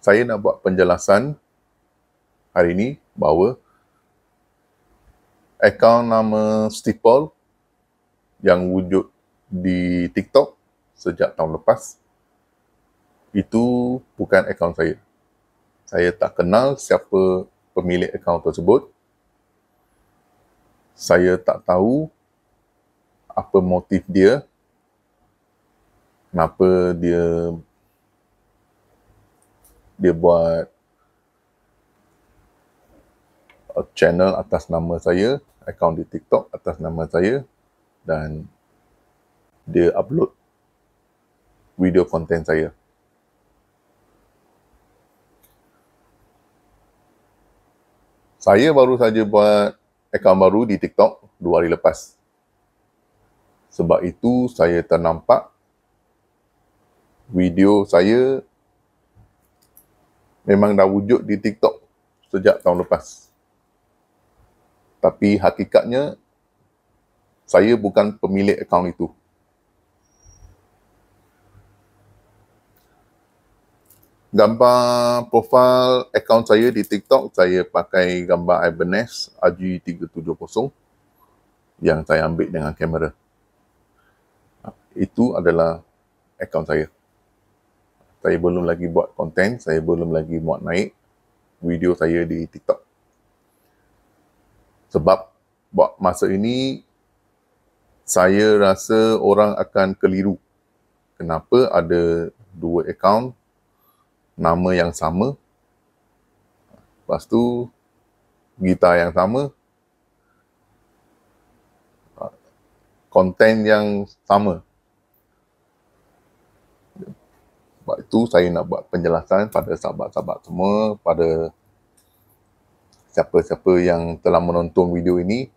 saya nak buat penjelasan hari ini bahawa akaun nama Stipol yang wujud di TikTok sejak tahun lepas itu bukan akaun saya. Saya tak kenal siapa pemilik akaun tersebut. Saya tak tahu apa motif dia. Kenapa dia dia buat uh, channel atas nama saya, account di TikTok atas nama saya dan dia upload video konten saya. Saya baru saja buat akaun baru di TikTok dua hari lepas. Sebab itu saya ternampak video saya memang dah wujud di TikTok sejak tahun lepas. Tapi hakikatnya saya bukan pemilik akaun itu. Gambar profil akaun saya di TikTok, saya pakai gambar Ibanez RG370 yang saya ambil dengan kamera. Itu adalah akaun saya saya belum lagi buat konten, saya belum lagi buat naik video saya di TikTok. Sebab buat masa ini, saya rasa orang akan keliru. Kenapa ada dua akaun, nama yang sama, lepas tu gitar yang sama, konten yang sama, sebab itu saya nak buat penjelasan pada sahabat-sahabat semua, pada siapa-siapa yang telah menonton video ini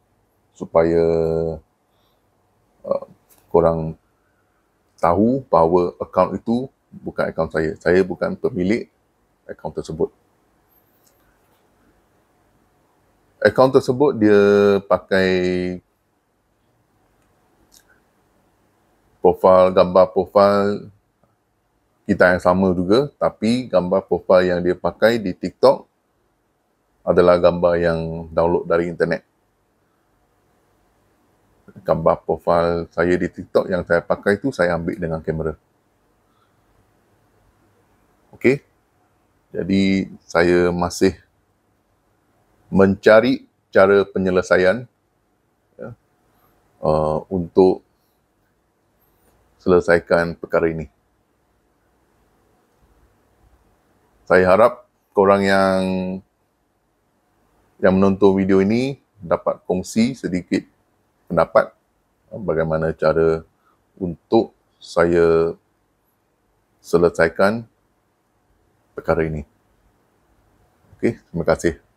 supaya uh, korang tahu bahawa akaun itu bukan akaun saya. Saya bukan pemilik akaun tersebut. Akaun tersebut dia pakai profil gambar profil kita yang sama juga tapi gambar profil yang dia pakai di TikTok adalah gambar yang download dari internet. Gambar profil saya di TikTok yang saya pakai itu saya ambil dengan kamera. Okey. Jadi saya masih mencari cara penyelesaian ya, uh, untuk selesaikan perkara ini. saya harap korang yang yang menonton video ini dapat kongsi sedikit pendapat eh, bagaimana cara untuk saya selesaikan perkara ini. Okey, terima kasih.